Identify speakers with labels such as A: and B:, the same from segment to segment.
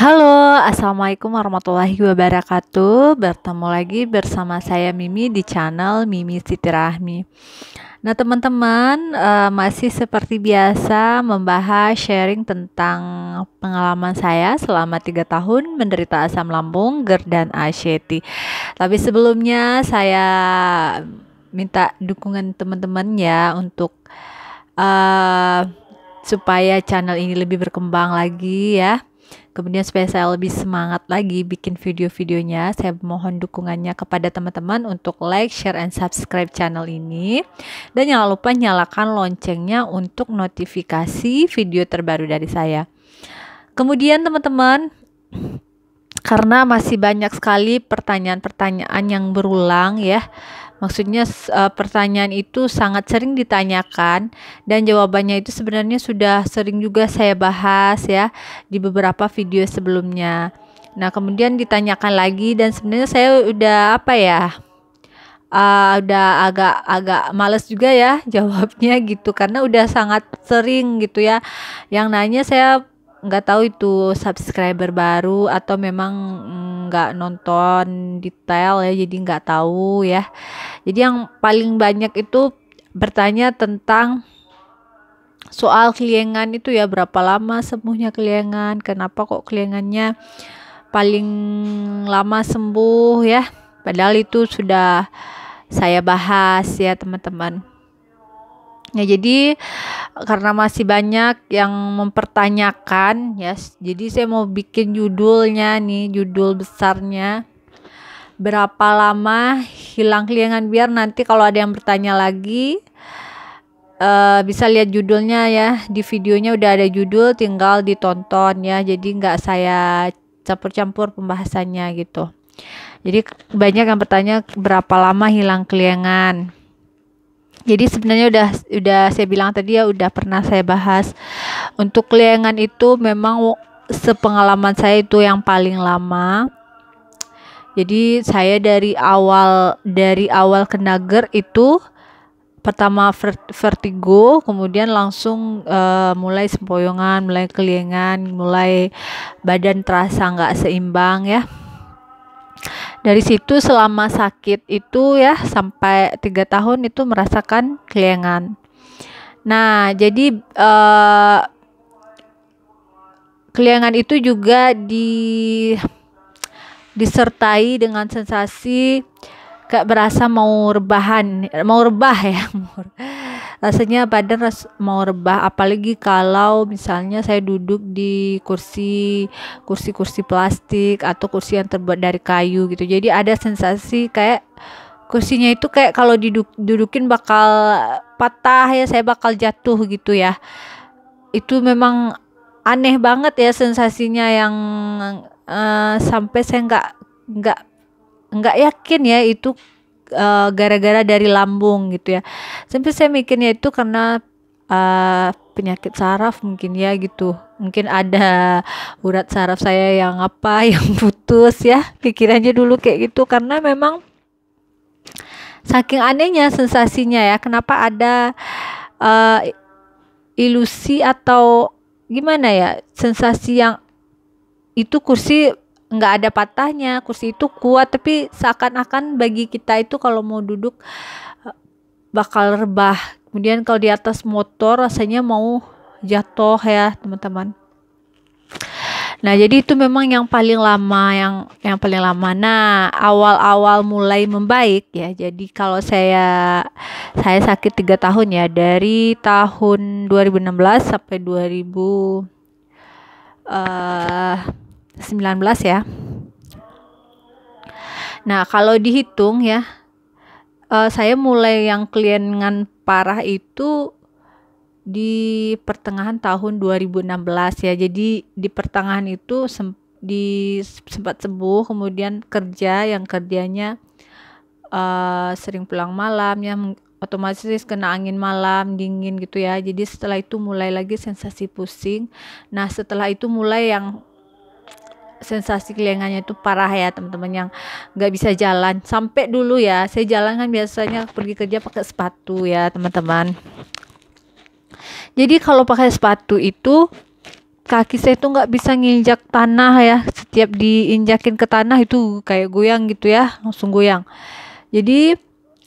A: Halo, Assalamualaikum warahmatullahi wabarakatuh Bertemu lagi bersama saya Mimi di channel Mimi Siti Rahmi Nah teman-teman, uh, masih seperti biasa membahas sharing tentang pengalaman saya selama 3 tahun menderita asam lambung, GERD, dan ASHT Tapi sebelumnya saya minta dukungan teman-teman ya untuk uh, supaya channel ini lebih berkembang lagi ya Kemudian supaya saya lebih semangat lagi bikin video-videonya, saya mohon dukungannya kepada teman-teman untuk like, share, and subscribe channel ini. Dan jangan lupa nyalakan loncengnya untuk notifikasi video terbaru dari saya. Kemudian teman-teman, karena masih banyak sekali pertanyaan-pertanyaan yang berulang ya. Maksudnya eh, pertanyaan itu sangat sering ditanyakan dan jawabannya itu sebenarnya sudah sering juga saya bahas ya di beberapa video sebelumnya. Nah, kemudian ditanyakan lagi dan sebenarnya saya udah apa ya? Uh, udah agak agak males juga ya jawabnya gitu karena udah sangat sering gitu ya. Yang nanya saya nggak tahu itu subscriber baru atau memang nggak nonton detail ya jadi nggak tahu ya jadi yang paling banyak itu bertanya tentang soal keliengan itu ya berapa lama sembuhnya keliengan kenapa kok keliengannya paling lama sembuh ya padahal itu sudah saya bahas ya teman-teman Ya jadi karena masih banyak yang mempertanyakan ya. Yes, jadi saya mau bikin judulnya nih, judul besarnya. Berapa lama hilang kelingan biar nanti kalau ada yang bertanya lagi uh, bisa lihat judulnya ya. Di videonya udah ada judul tinggal ditonton ya. Jadi nggak saya campur-campur pembahasannya gitu. Jadi banyak yang bertanya berapa lama hilang kelingan jadi sebenarnya udah udah saya bilang tadi ya udah pernah saya bahas untuk keliangan itu memang sepengalaman saya itu yang paling lama. Jadi saya dari awal dari awal ke Nager itu pertama vertigo, kemudian langsung uh, mulai sempoyongan, mulai keliengan, mulai badan terasa nggak seimbang ya dari situ selama sakit itu ya sampai tiga tahun itu merasakan kelengan. Nah, jadi uh, eh, kelengan itu juga di disertai dengan sensasi kayak berasa mau rebahan, mau rebah ya, rasanya badan ras mau rebah apalagi kalau misalnya saya duduk di kursi kursi-kursi plastik atau kursi yang terbuat dari kayu gitu jadi ada sensasi kayak kursinya itu kayak kalau didudukin bakal patah ya saya bakal jatuh gitu ya itu memang aneh banget ya sensasinya yang uh, sampai saya nggak nggak nggak yakin ya itu Eh, gara-gara uh, dari lambung gitu ya sampai saya mikirnya itu karena uh, penyakit saraf mungkin ya gitu mungkin ada urat saraf saya yang apa yang putus ya pikirannya dulu kayak gitu karena memang saking anehnya sensasinya ya kenapa ada uh, ilusi atau gimana ya sensasi yang itu kursi nggak ada patahnya kursi itu kuat tapi seakan-akan bagi kita itu kalau mau duduk eh, bakal rebah kemudian kalau di atas motor rasanya mau jatuh ya teman-teman Nah, jadi itu memang yang paling lama yang yang paling lama. Nah, awal-awal mulai membaik ya. Jadi kalau saya saya sakit tiga tahun ya dari tahun 2016 sampai 2000 eh 19 ya. Nah, kalau dihitung ya, uh, saya mulai yang kliengan parah itu di pertengahan tahun 2016 ya. Jadi di pertengahan itu semp di sempat sembuh, kemudian kerja yang kerjanya uh, sering pulang malam ya otomatis kena angin malam dingin gitu ya jadi setelah itu mulai lagi sensasi pusing nah setelah itu mulai yang sensasi kelingannya itu parah ya teman-teman yang nggak bisa jalan sampai dulu ya saya jalan kan biasanya pergi kerja pakai sepatu ya teman-teman jadi kalau pakai sepatu itu kaki saya tuh nggak bisa nginjak tanah ya setiap diinjakin ke tanah itu kayak goyang gitu ya langsung goyang jadi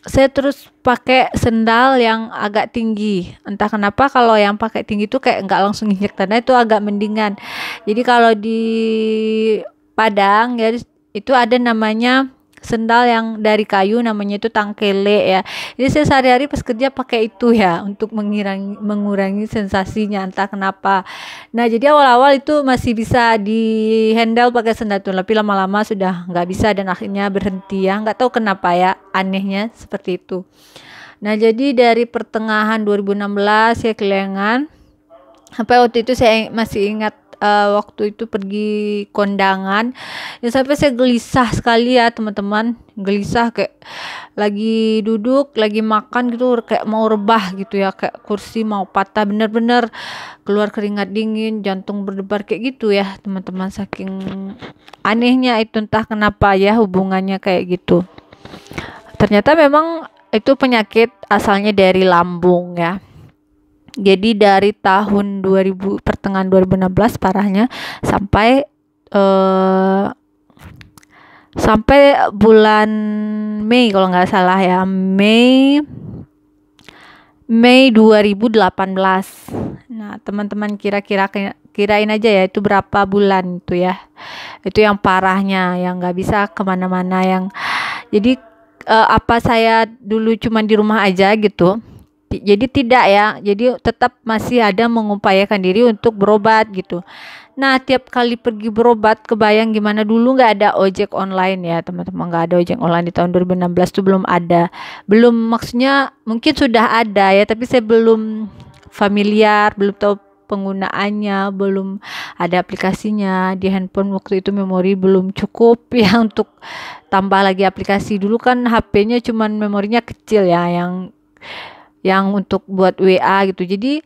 A: saya terus pakai sendal yang agak tinggi entah kenapa kalau yang pakai tinggi itu kayak nggak langsung injek tanah itu agak mendingan jadi kalau di Padang ya itu ada namanya sendal yang dari kayu namanya itu tangkele ya jadi saya sehari-hari pas kerja pakai itu ya untuk mengirangi, mengurangi sensasinya entah kenapa nah jadi awal-awal itu masih bisa di handle pakai sendal itu tapi lama-lama sudah nggak bisa dan akhirnya berhenti ya nggak tahu kenapa ya anehnya seperti itu nah jadi dari pertengahan 2016 saya kelengan sampai waktu itu saya masih ingat uh, waktu itu pergi kondangan ya sampai saya gelisah sekali ya teman-teman gelisah kayak lagi duduk lagi makan gitu kayak mau rebah gitu ya kayak kursi mau patah bener-bener keluar keringat dingin jantung berdebar kayak gitu ya teman-teman saking anehnya itu entah kenapa ya hubungannya kayak gitu ternyata memang itu penyakit asalnya dari lambung ya jadi dari tahun 2000 pertengahan 2016 parahnya sampai uh, sampai bulan Mei kalau nggak salah ya Mei Mei 2018. Nah, teman-teman kira-kira kirain aja ya itu berapa bulan itu ya. Itu yang parahnya, yang nggak bisa kemana-mana, yang jadi eh, apa saya dulu cuma di rumah aja gitu. Jadi tidak ya, jadi tetap masih ada mengupayakan diri untuk berobat gitu. Nah tiap kali pergi berobat kebayang gimana dulu nggak ada ojek online ya teman-teman nggak ada ojek online di tahun 2016 itu belum ada, belum maksudnya mungkin sudah ada ya tapi saya belum familiar, belum tahu penggunaannya, belum ada aplikasinya di handphone waktu itu memori belum cukup ya untuk tambah lagi aplikasi dulu kan HP-nya cuman memorinya kecil ya yang yang untuk buat WA gitu jadi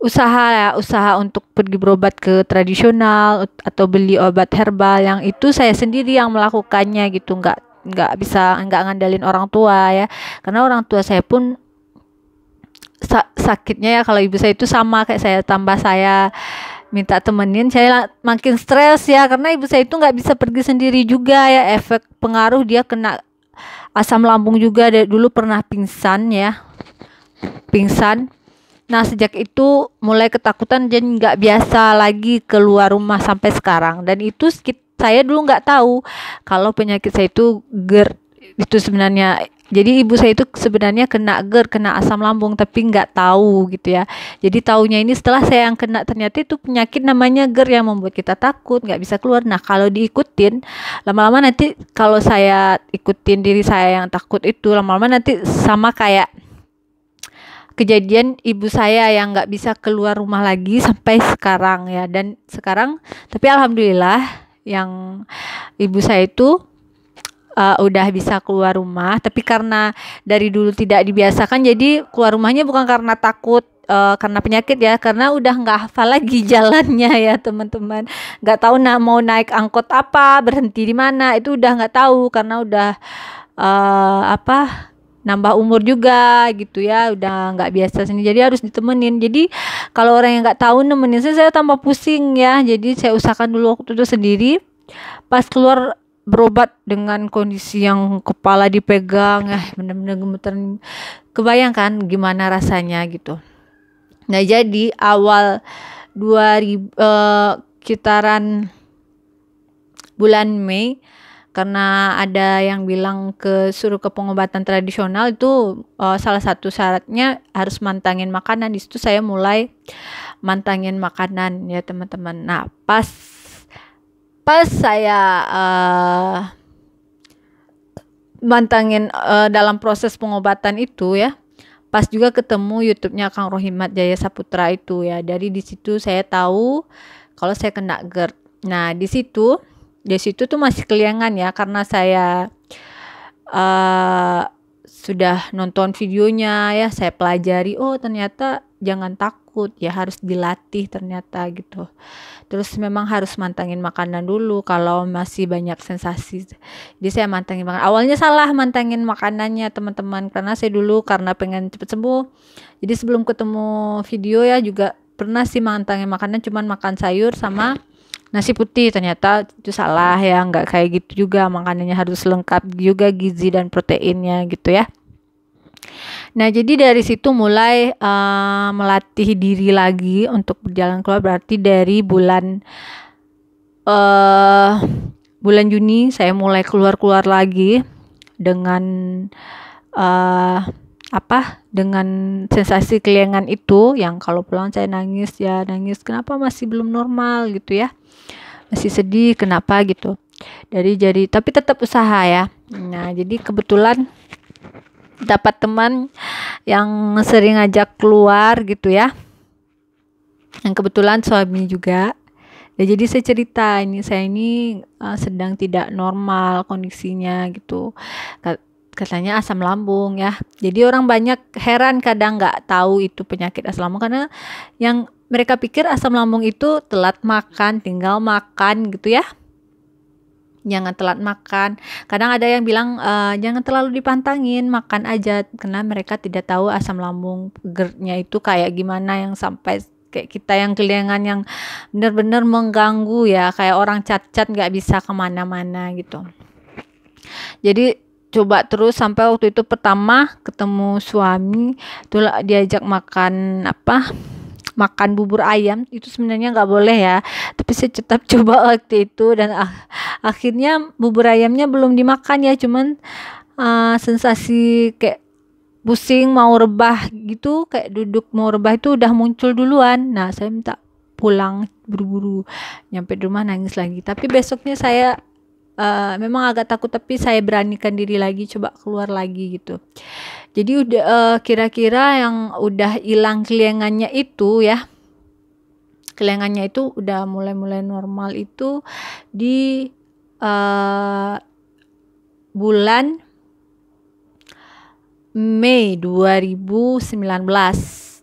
A: usaha ya usaha untuk pergi berobat ke tradisional atau beli obat herbal yang itu saya sendiri yang melakukannya gitu nggak nggak bisa nggak ngandalin orang tua ya karena orang tua saya pun sa sakitnya ya kalau ibu saya itu sama kayak saya tambah saya minta temenin saya makin stres ya karena ibu saya itu nggak bisa pergi sendiri juga ya efek pengaruh dia kena asam lambung juga dulu pernah pingsan ya pingsan. Nah sejak itu mulai ketakutan dan nggak biasa lagi keluar rumah sampai sekarang. Dan itu saya dulu nggak tahu kalau penyakit saya itu ger itu sebenarnya jadi ibu saya itu sebenarnya kena ger kena asam lambung tapi nggak tahu gitu ya. Jadi taunya ini setelah saya yang kena ternyata itu penyakit namanya ger yang membuat kita takut, nggak bisa keluar. Nah kalau diikutin lama-lama nanti kalau saya ikutin diri saya yang takut itu lama-lama nanti sama kayak kejadian ibu saya yang nggak bisa keluar rumah lagi sampai sekarang ya dan sekarang tapi alhamdulillah yang ibu saya itu uh, udah bisa keluar rumah tapi karena dari dulu tidak dibiasakan jadi keluar rumahnya bukan karena takut uh, karena penyakit ya karena udah nggak hafal lagi jalannya ya teman-teman nggak tahu nah mau naik angkot apa berhenti di mana itu udah nggak tahu karena udah uh, apa nambah umur juga gitu ya udah nggak biasa sini jadi harus ditemenin jadi kalau orang yang nggak tahu nemenin saya saya tambah pusing ya jadi saya usahakan dulu waktu itu sendiri pas keluar berobat dengan kondisi yang kepala dipegang ya eh, bener-bener gemeteran kebayangkan gimana rasanya gitu nah jadi awal dua 2000 eh, kitaran bulan Mei karena ada yang bilang ke suruh ke pengobatan tradisional itu uh, salah satu syaratnya harus mantangin makanan di situ saya mulai mantangin makanan ya teman-teman nah pas pas saya uh, mantangin uh, dalam proses pengobatan itu ya pas juga ketemu YouTube-nya Kang Rohimat Jaya Saputra itu ya dari di situ saya tahu kalau saya kena GERD nah di situ di situ tuh masih keliangan ya karena saya uh, sudah nonton videonya ya saya pelajari oh ternyata jangan takut ya harus dilatih ternyata gitu terus memang harus mantangin makanan dulu kalau masih banyak sensasi jadi saya mantangin makanan awalnya salah mantangin makanannya teman-teman karena saya dulu karena pengen cepet sembuh jadi sebelum ketemu video ya juga pernah sih mantangin makanan cuman makan sayur sama nasi putih ternyata itu salah ya nggak kayak gitu juga makanannya harus lengkap juga gizi dan proteinnya gitu ya Nah, jadi dari situ mulai uh, melatih diri lagi untuk berjalan keluar berarti dari bulan uh, bulan Juni saya mulai keluar-keluar lagi dengan uh, apa dengan sensasi keliengan itu yang kalau pulang saya nangis ya nangis kenapa masih belum normal gitu ya masih sedih kenapa gitu dari jadi tapi tetap usaha ya nah jadi kebetulan dapat teman yang sering ngajak keluar gitu ya yang kebetulan suami juga ya jadi saya cerita ini saya ini uh, sedang tidak normal kondisinya gitu katanya asam lambung ya jadi orang banyak heran kadang nggak tahu itu penyakit asam lambung karena yang mereka pikir asam lambung itu telat makan, tinggal makan gitu ya. Jangan telat makan. Kadang ada yang bilang e, jangan terlalu dipantangin, makan aja karena mereka tidak tahu asam lambung gernya itu kayak gimana yang sampai kayak kita yang kelengan yang benar-benar mengganggu ya kayak orang cacat nggak bisa kemana-mana gitu jadi coba terus sampai waktu itu pertama ketemu suami tuh diajak makan apa makan bubur ayam itu sebenarnya nggak boleh ya tapi saya tetap coba waktu itu dan ah, akhirnya bubur ayamnya belum dimakan ya cuman uh, sensasi kayak pusing mau rebah gitu kayak duduk mau rebah itu udah muncul duluan nah saya minta pulang buru-buru nyampe di rumah nangis lagi tapi besoknya saya uh, memang agak takut tapi saya beranikan diri lagi coba keluar lagi gitu jadi udah kira eh, kira-kira yang udah hilang keliangannya itu ya. Keliangannya itu udah mulai-mulai normal itu di uh, bulan Mei 2019.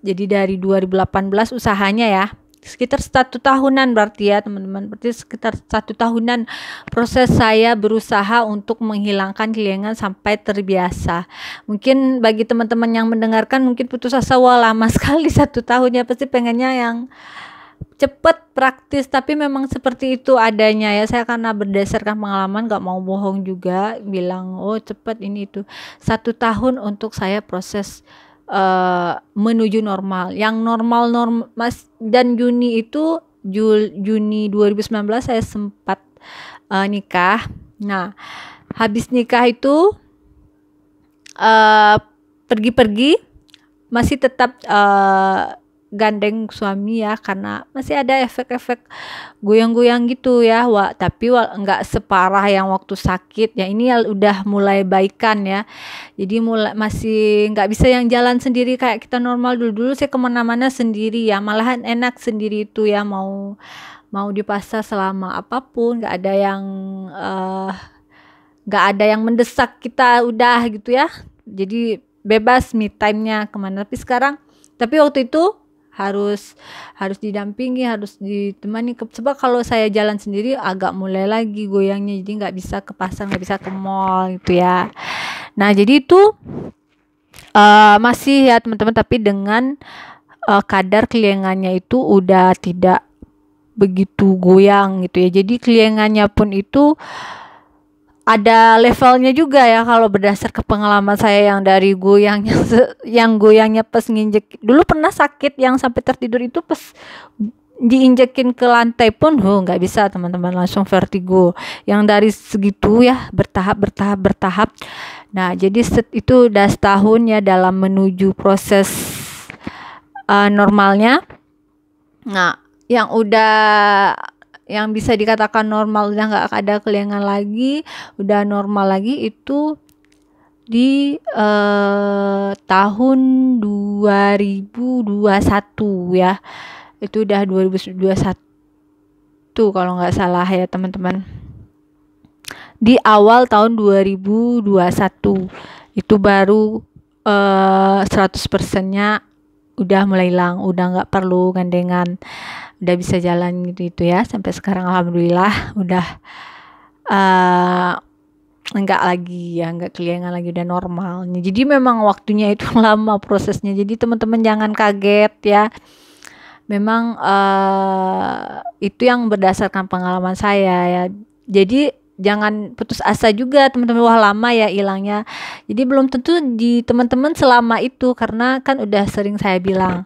A: Jadi dari 2018 usahanya ya sekitar satu tahunan berarti ya teman-teman berarti sekitar satu tahunan proses saya berusaha untuk menghilangkan kelingan sampai terbiasa mungkin bagi teman-teman yang mendengarkan mungkin putus asa wah lama sekali satu tahunnya pasti pengennya yang cepat praktis tapi memang seperti itu adanya ya saya karena berdasarkan pengalaman gak mau bohong juga bilang oh cepat ini itu satu tahun untuk saya proses uh, menuju normal. Yang normal normal Mas dan Juni itu Jul, Juni 2019 saya sempat uh, nikah. Nah, habis nikah itu eh, pergi-pergi uh, masih tetap uh, gandeng suami ya karena masih ada efek-efek goyang-goyang gitu ya wa tapi wa, nggak separah yang waktu sakit ya ini udah mulai baikan ya jadi mulai masih nggak bisa yang jalan sendiri kayak kita normal dulu dulu saya kemana-mana sendiri ya malahan enak sendiri itu ya mau mau di pasar selama apapun nggak ada yang eh, nggak uh, ada yang mendesak kita udah gitu ya jadi bebas me time-nya kemana tapi sekarang tapi waktu itu harus harus didampingi harus ditemani sebab kalau saya jalan sendiri agak mulai lagi goyangnya jadi nggak bisa ke pasar nggak bisa ke mall gitu ya nah jadi itu uh, masih ya teman-teman tapi dengan uh, kadar keliengannya itu udah tidak begitu goyang gitu ya jadi keliengannya pun itu ada levelnya juga ya kalau berdasar ke pengalaman saya yang dari goyangnya yang goyangnya pas nginjek dulu pernah sakit yang sampai tertidur itu pas diinjekin ke lantai pun huh nggak bisa teman-teman langsung vertigo yang dari segitu ya bertahap bertahap bertahap nah jadi set itu udah setahun ya dalam menuju proses uh, normalnya nah yang udah yang bisa dikatakan normal udah nggak ada kelengan lagi udah normal lagi itu di eh, tahun 2021 ya itu udah 2021 kalau nggak salah ya teman-teman di awal tahun 2021 itu baru eh, 100 persennya udah mulai hilang udah nggak perlu gandengan udah bisa jalan gitu ya sampai sekarang alhamdulillah udah uh, eh, enggak lagi ya enggak kelihatan lagi udah normalnya jadi memang waktunya itu lama prosesnya jadi teman-teman jangan kaget ya memang uh, itu yang berdasarkan pengalaman saya ya jadi jangan putus asa juga teman-teman wah lama ya hilangnya jadi belum tentu di teman-teman selama itu karena kan udah sering saya bilang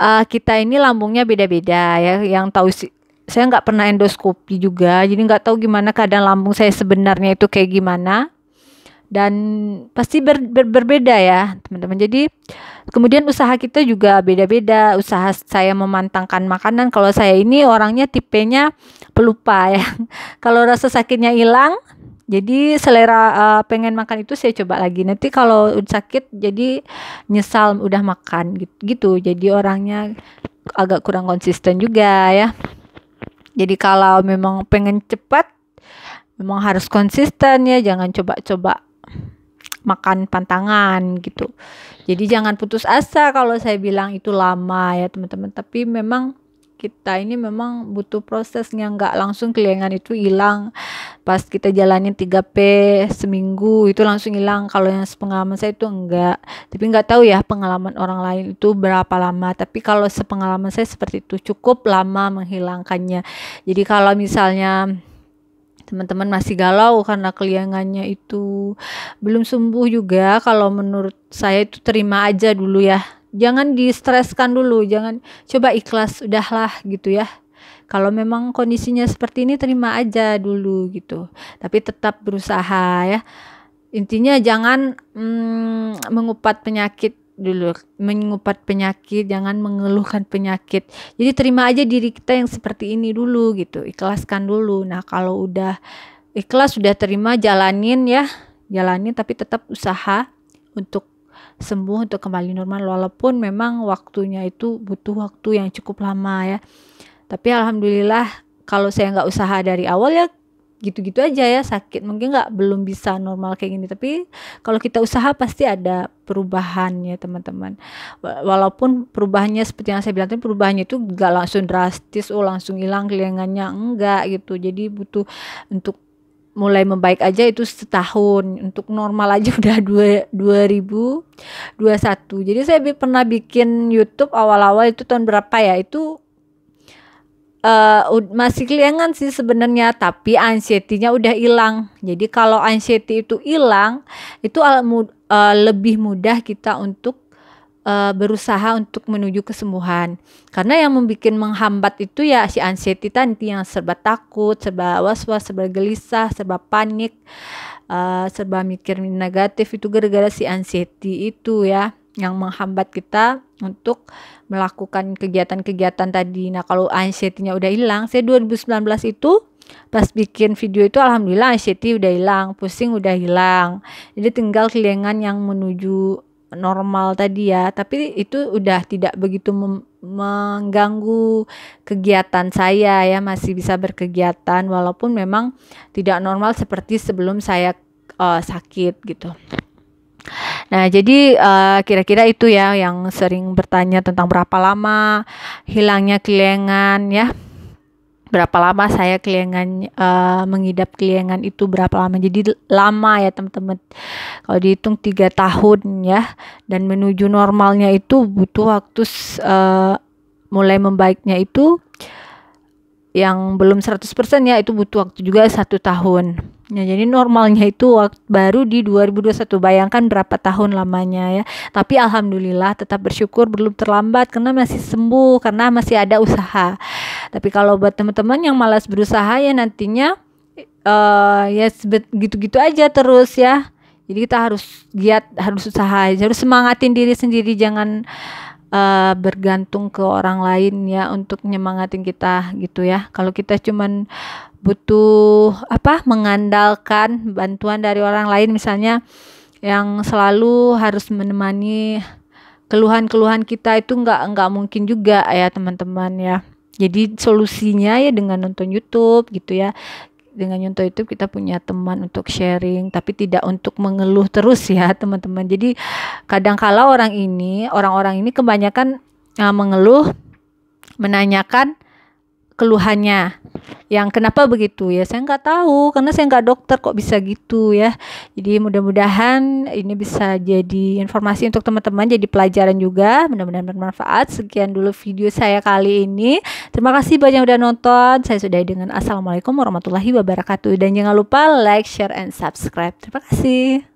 A: uh, kita ini lambungnya beda-beda ya yang tahu sih saya nggak pernah endoskopi juga jadi nggak tahu gimana keadaan lambung saya sebenarnya itu kayak gimana dan pasti ber, ber, berbeda ya teman-teman jadi kemudian usaha kita juga beda-beda usaha saya memantangkan makanan kalau saya ini orangnya tipenya pelupa ya kalau rasa sakitnya hilang jadi selera uh, pengen makan itu saya coba lagi nanti kalau udah sakit jadi nyesal udah makan gitu, gitu jadi orangnya agak kurang konsisten juga ya jadi kalau memang pengen cepat memang harus konsisten ya jangan coba-coba makan pantangan gitu jadi jangan putus asa kalau saya bilang itu lama ya teman-teman tapi memang kita ini memang butuh proses yang nggak langsung kelengan itu hilang pas kita jalanin 3P seminggu itu langsung hilang kalau yang sepengalaman saya itu enggak tapi nggak tahu ya pengalaman orang lain itu berapa lama tapi kalau sepengalaman saya seperti itu cukup lama menghilangkannya jadi kalau misalnya teman-teman masih galau karena keliangannya itu belum sembuh juga kalau menurut saya itu terima aja dulu ya jangan distreskan dulu jangan coba ikhlas udahlah gitu ya kalau memang kondisinya seperti ini terima aja dulu gitu tapi tetap berusaha ya intinya jangan mm, mengupat penyakit dulu mengupat penyakit jangan mengeluhkan penyakit jadi terima aja diri kita yang seperti ini dulu gitu ikhlaskan dulu nah kalau udah ikhlas sudah terima jalanin ya jalanin tapi tetap usaha untuk sembuh untuk kembali normal walaupun memang waktunya itu butuh waktu yang cukup lama ya tapi alhamdulillah kalau saya nggak usaha dari awal ya gitu-gitu aja ya sakit mungkin nggak belum bisa normal kayak gini tapi kalau kita usaha pasti ada perubahan ya teman-teman walaupun perubahannya seperti yang saya bilang tadi perubahannya itu nggak langsung drastis oh langsung hilang kelingannya enggak gitu jadi butuh untuk mulai membaik aja itu setahun untuk normal aja udah dua, 2021 jadi saya pernah bikin YouTube awal-awal itu tahun berapa ya itu uh, masih keliangan sih sebenarnya tapi anxiety-nya udah hilang jadi kalau anxiety itu hilang itu uh, lebih mudah kita untuk uh, berusaha untuk menuju kesembuhan. Karena yang membuat menghambat itu ya si anxiety tadi yang serba takut, serba was-was, serba gelisah, serba panik, uh, serba mikir negatif itu gara-gara si anxiety itu ya yang menghambat kita untuk melakukan kegiatan-kegiatan tadi. Nah, kalau anxiety-nya udah hilang, saya 2019 itu pas bikin video itu alhamdulillah anxiety udah hilang, pusing udah hilang. Jadi tinggal kelengan yang menuju normal tadi ya, tapi itu udah tidak begitu mengganggu kegiatan saya ya, masih bisa berkegiatan walaupun memang tidak normal seperti sebelum saya uh, sakit gitu. Nah, jadi uh, kira-kira itu ya yang sering bertanya tentang berapa lama hilangnya kelengan ya berapa lama saya keliangan uh, eh, mengidap keliangan itu berapa lama jadi lama ya teman-teman kalau dihitung tiga tahun ya dan menuju normalnya itu butuh waktu uh, mulai membaiknya itu yang belum 100% ya itu butuh waktu juga satu tahun ya, jadi normalnya itu waktu baru di 2021 bayangkan berapa tahun lamanya ya tapi alhamdulillah tetap bersyukur belum terlambat karena masih sembuh karena masih ada usaha tapi kalau buat teman-teman yang malas berusaha ya nantinya uh, ya gitu-gitu aja terus ya jadi kita harus giat harus usaha harus semangatin diri sendiri jangan uh, bergantung ke orang lain ya untuk nyemangatin kita gitu ya. Kalau kita cuman butuh apa mengandalkan bantuan dari orang lain misalnya yang selalu harus menemani keluhan-keluhan kita itu nggak nggak mungkin juga ya teman-teman ya jadi solusinya ya dengan nonton YouTube gitu ya dengan nonton YouTube kita punya teman untuk sharing tapi tidak untuk mengeluh terus ya teman-teman jadi kadang kadangkala orang ini orang-orang ini kebanyakan uh, mengeluh menanyakan keluhannya yang kenapa begitu ya saya nggak tahu karena saya nggak dokter kok bisa gitu ya jadi mudah-mudahan ini bisa jadi informasi untuk teman-teman jadi pelajaran juga mudah-mudahan bermanfaat sekian dulu video saya kali ini terima kasih banyak udah nonton saya sudah dengan assalamualaikum warahmatullahi wabarakatuh dan jangan lupa like share and subscribe terima kasih